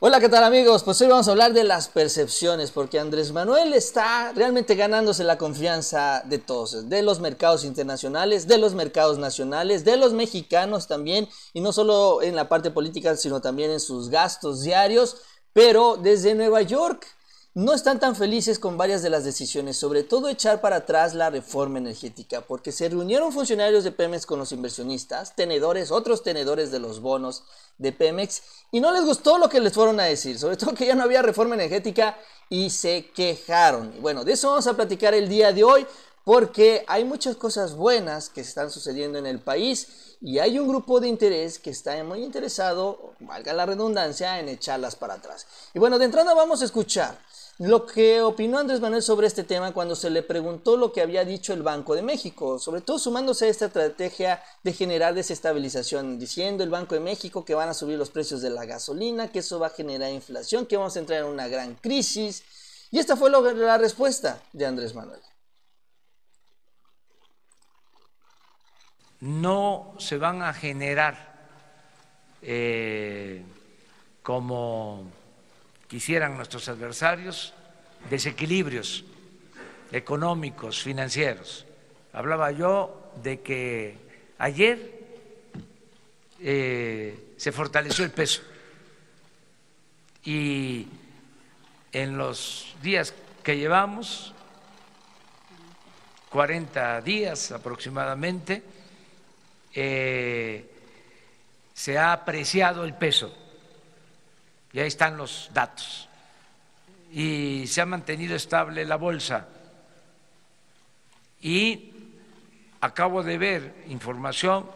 Hola, ¿qué tal amigos? Pues hoy vamos a hablar de las percepciones, porque Andrés Manuel está realmente ganándose la confianza de todos, de los mercados internacionales, de los mercados nacionales, de los mexicanos también, y no solo en la parte política, sino también en sus gastos diarios, pero desde Nueva York no están tan felices con varias de las decisiones, sobre todo echar para atrás la reforma energética, porque se reunieron funcionarios de Pemex con los inversionistas, tenedores, otros tenedores de los bonos de Pemex, y no les gustó lo que les fueron a decir, sobre todo que ya no había reforma energética y se quejaron. Y bueno, de eso vamos a platicar el día de hoy, porque hay muchas cosas buenas que están sucediendo en el país y hay un grupo de interés que está muy interesado, valga la redundancia, en echarlas para atrás. Y bueno, de entrada vamos a escuchar lo que opinó Andrés Manuel sobre este tema cuando se le preguntó lo que había dicho el Banco de México, sobre todo sumándose a esta estrategia de generar desestabilización, diciendo el Banco de México que van a subir los precios de la gasolina, que eso va a generar inflación, que vamos a entrar en una gran crisis. Y esta fue la respuesta de Andrés Manuel. No se van a generar eh, como quisieran nuestros adversarios desequilibrios económicos, financieros. Hablaba yo de que ayer eh, se fortaleció el peso y en los días que llevamos, 40 días aproximadamente, eh, se ha apreciado el peso y ahí están los datos. Y se ha mantenido estable la bolsa. Y acabo de ver información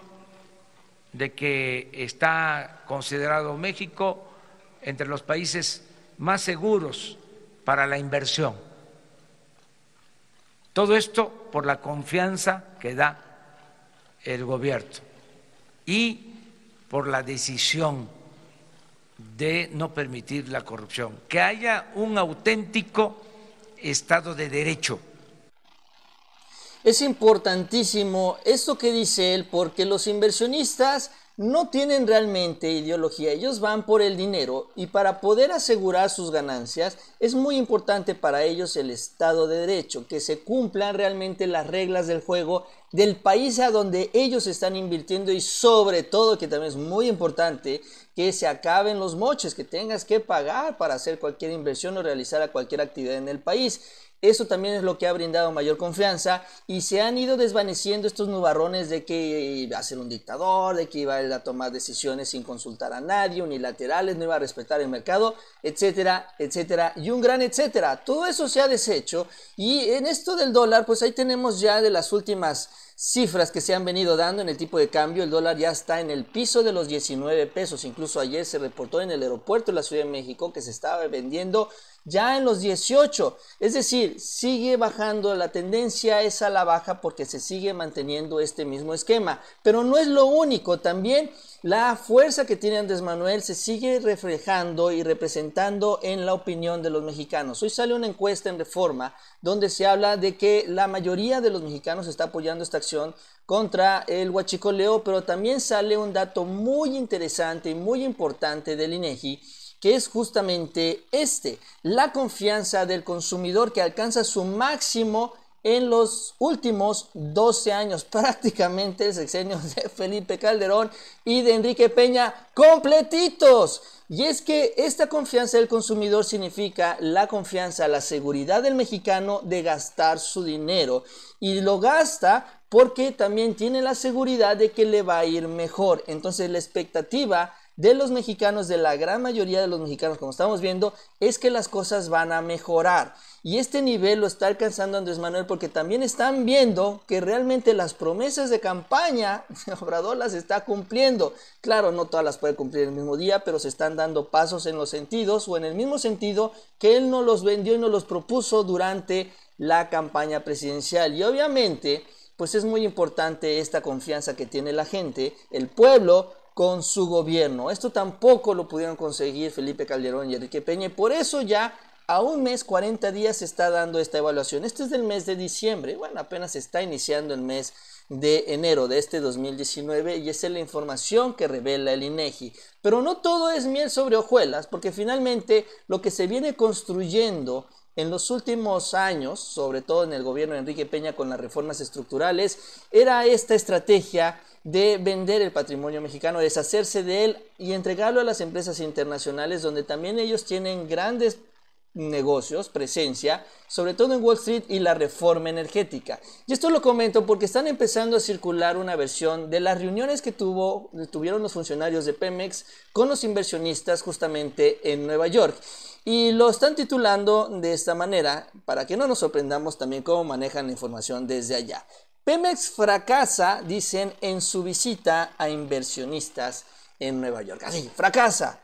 de que está considerado México entre los países más seguros para la inversión. Todo esto por la confianza que da el gobierno y por la decisión de no permitir la corrupción, que haya un auténtico Estado de Derecho. Es importantísimo esto que dice él porque los inversionistas no tienen realmente ideología, ellos van por el dinero y para poder asegurar sus ganancias es muy importante para ellos el Estado de Derecho, que se cumplan realmente las reglas del juego del país a donde ellos están invirtiendo y sobre todo, que también es muy importante, que se acaben los moches, que tengas que pagar para hacer cualquier inversión o realizar cualquier actividad en el país. Eso también es lo que ha brindado mayor confianza y se han ido desvaneciendo estos nubarrones de que iba a ser un dictador, de que iba a tomar decisiones sin consultar a nadie, unilaterales, no iba a respetar el mercado, etcétera, etcétera, y un gran etcétera. Todo eso se ha deshecho y en esto del dólar, pues ahí tenemos ya de las últimas cifras que se han venido dando en el tipo de cambio, el dólar ya está en el piso de los 19 pesos. Incluso ayer se reportó en el aeropuerto de la Ciudad de México que se estaba vendiendo ya en los 18. Es decir, sigue bajando, la tendencia es a la baja porque se sigue manteniendo este mismo esquema. Pero no es lo único, también la fuerza que tiene Andrés Manuel se sigue reflejando y representando en la opinión de los mexicanos. Hoy sale una encuesta en Reforma donde se habla de que la mayoría de los mexicanos está apoyando esta acción contra el huachicoleo, pero también sale un dato muy interesante y muy importante del INEGI, que es justamente este, la confianza del consumidor que alcanza su máximo en los últimos 12 años, prácticamente el sexenio de Felipe Calderón y de Enrique Peña completitos. Y es que esta confianza del consumidor significa la confianza, la seguridad del mexicano de gastar su dinero. Y lo gasta porque también tiene la seguridad de que le va a ir mejor. Entonces la expectativa de los mexicanos, de la gran mayoría de los mexicanos, como estamos viendo, es que las cosas van a mejorar. Y este nivel lo está alcanzando Andrés Manuel porque también están viendo que realmente las promesas de campaña Obrador las está cumpliendo. Claro, no todas las puede cumplir el mismo día, pero se están dando pasos en los sentidos o en el mismo sentido que él no los vendió y no los propuso durante la campaña presidencial. Y obviamente, pues es muy importante esta confianza que tiene la gente, el pueblo, con su gobierno. Esto tampoco lo pudieron conseguir Felipe Calderón y Enrique Peña. por eso ya a un mes, 40 días, se está dando esta evaluación. Este es del mes de diciembre. Bueno, apenas está iniciando el mes de enero de este 2019 y esa es la información que revela el INEGI. E Pero no todo es miel sobre hojuelas, porque finalmente lo que se viene construyendo en los últimos años, sobre todo en el gobierno de Enrique Peña con las reformas estructurales, era esta estrategia de vender el patrimonio mexicano, deshacerse de él y entregarlo a las empresas internacionales donde también ellos tienen grandes negocios, presencia, sobre todo en Wall Street y la reforma energética. Y esto lo comento porque están empezando a circular una versión de las reuniones que tuvo, tuvieron los funcionarios de Pemex con los inversionistas justamente en Nueva York. Y lo están titulando de esta manera para que no nos sorprendamos también cómo manejan la información desde allá. Pemex fracasa, dicen, en su visita a inversionistas en Nueva York. Así, fracasa,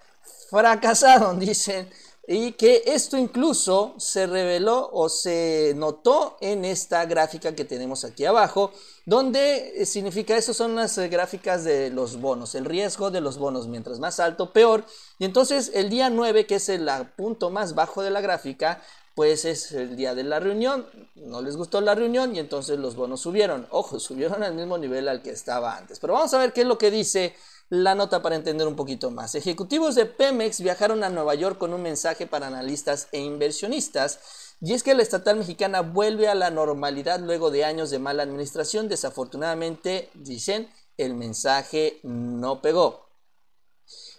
fracasaron, dicen y que esto incluso se reveló o se notó en esta gráfica que tenemos aquí abajo, donde eh, significa eso son las eh, gráficas de los bonos, el riesgo de los bonos, mientras más alto, peor. Y entonces el día 9, que es el punto más bajo de la gráfica, pues es el día de la reunión, no les gustó la reunión y entonces los bonos subieron. Ojo, subieron al mismo nivel al que estaba antes. Pero vamos a ver qué es lo que dice la nota para entender un poquito más. Ejecutivos de Pemex viajaron a Nueva York con un mensaje para analistas e inversionistas. Y es que la estatal mexicana vuelve a la normalidad luego de años de mala administración. Desafortunadamente, dicen, el mensaje no pegó.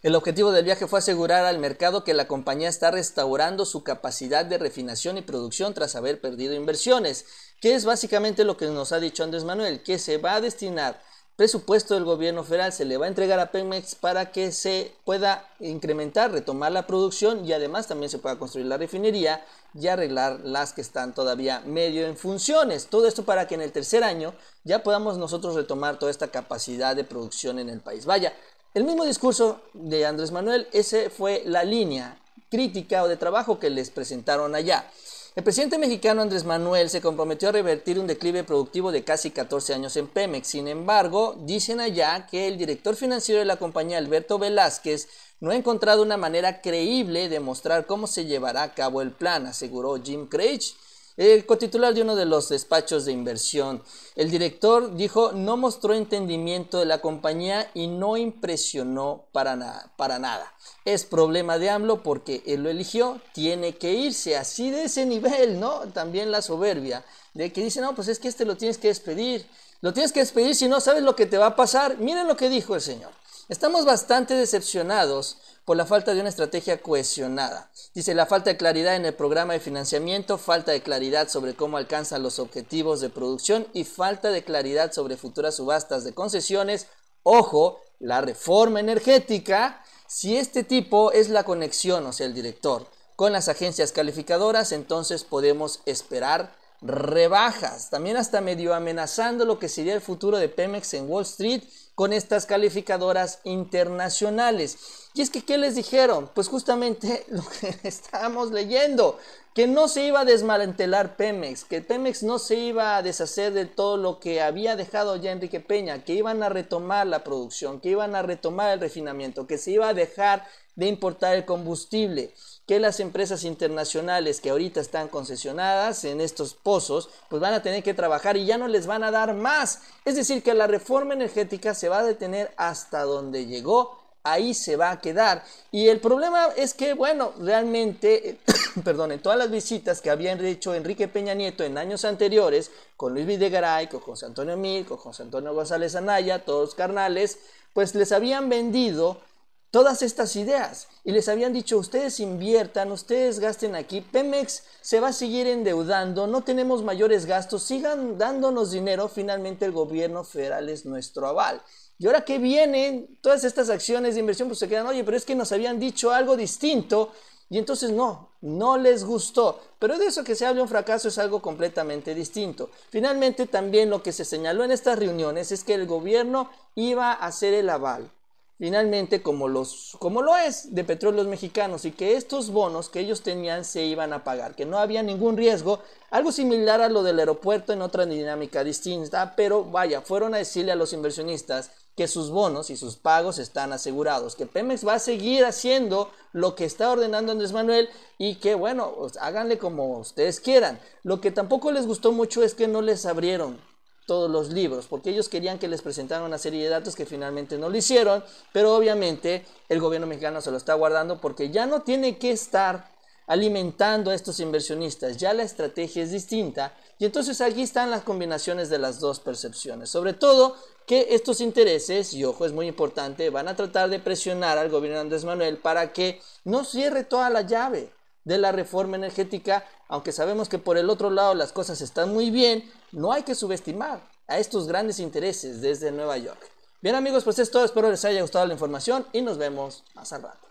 El objetivo del viaje fue asegurar al mercado que la compañía está restaurando su capacidad de refinación y producción tras haber perdido inversiones, que es básicamente lo que nos ha dicho Andrés Manuel, que se va a destinar presupuesto del gobierno federal se le va a entregar a Pemex para que se pueda incrementar, retomar la producción y además también se pueda construir la refinería y arreglar las que están todavía medio en funciones. Todo esto para que en el tercer año ya podamos nosotros retomar toda esta capacidad de producción en el país. Vaya, el mismo discurso de Andrés Manuel, ese fue la línea crítica o de trabajo que les presentaron allá. El presidente mexicano Andrés Manuel se comprometió a revertir un declive productivo de casi 14 años en Pemex. Sin embargo, dicen allá que el director financiero de la compañía, Alberto Velázquez, no ha encontrado una manera creíble de mostrar cómo se llevará a cabo el plan, aseguró Jim Craig el cotitular de uno de los despachos de inversión. El director dijo no mostró entendimiento de la compañía y no impresionó para, nada. Es problema de AMLO porque él lo eligió, tiene que irse así de ese nivel, ¿no? También la soberbia de que dice, no, pues es que este lo tienes que despedir, lo tienes que despedir si no sabes lo que te va a pasar. Miren lo que dijo el señor. Estamos bastante decepcionados por la falta de una estrategia cohesionada. Dice la falta de claridad en el programa de financiamiento, falta de claridad sobre cómo alcanzan los objetivos de producción y falta de claridad sobre futuras subastas de concesiones. Ojo, la reforma energética, si este tipo es la conexión, o sea, el director, con las agencias calificadoras, entonces podemos esperar rebajas, también hasta medio amenazando lo que sería el futuro de Pemex en Wall Street con estas calificadoras internacionales. Y es que, ¿qué les dijeron? Pues justamente lo que estábamos leyendo, que no se iba a desmantelar Pemex, que Pemex no se iba a deshacer de todo lo que había dejado ya Enrique Peña, que iban a retomar la producción, que iban a retomar el refinamiento, que se iba a dejar de importar el combustible, que las empresas internacionales que ahorita están concesionadas en estos pozos, pues van a tener que trabajar y ya no les van a dar más. Es decir, que la reforma energética se va a detener hasta donde llegó ahí se va a quedar. Y el problema es que, bueno, realmente, perdón, en todas las visitas que habían hecho Enrique Peña Nieto en años anteriores, con Luis Videgaray, con José Antonio Mil, con José Antonio González Anaya, todos carnales, pues les habían vendido todas estas ideas y les habían dicho ustedes inviertan, ustedes gasten aquí, Pemex se va a seguir endeudando, no tenemos mayores gastos, sigan dándonos dinero, finalmente el gobierno federal es nuestro aval. Y ahora que vienen todas estas acciones de inversión, pues se quedan, oye, pero es que nos habían dicho algo distinto y entonces no, no les gustó. Pero de eso que se hable un fracaso es algo completamente distinto. Finalmente también lo que se señaló en estas reuniones es que el gobierno iba a hacer el aval. Finalmente, como, los, como lo es de petróleos mexicanos y que estos bonos que ellos tenían se iban a pagar, que no había ningún riesgo, algo similar a lo del aeropuerto en otra dinámica distinta, pero vaya, fueron a decirle a los inversionistas, que sus bonos y sus pagos están asegurados, que Pemex va a seguir haciendo lo que está ordenando Andrés Manuel y que bueno, pues, háganle como ustedes quieran. Lo que tampoco les gustó mucho es que no les abrieron todos los libros, porque ellos querían que les presentaran una serie de datos que finalmente no lo hicieron, pero obviamente el gobierno mexicano se lo está guardando porque ya no tiene que estar alimentando a estos inversionistas. Ya la estrategia es distinta y entonces aquí están las combinaciones de las dos percepciones. Sobre todo que estos intereses, y ojo, es muy importante, van a tratar de presionar al gobierno de Andrés Manuel para que no cierre toda la llave de la reforma energética, aunque sabemos que por el otro lado las cosas están muy bien, no hay que subestimar a estos grandes intereses desde Nueva York. Bien amigos, pues es todo, espero les haya gustado la información y nos vemos más al rato.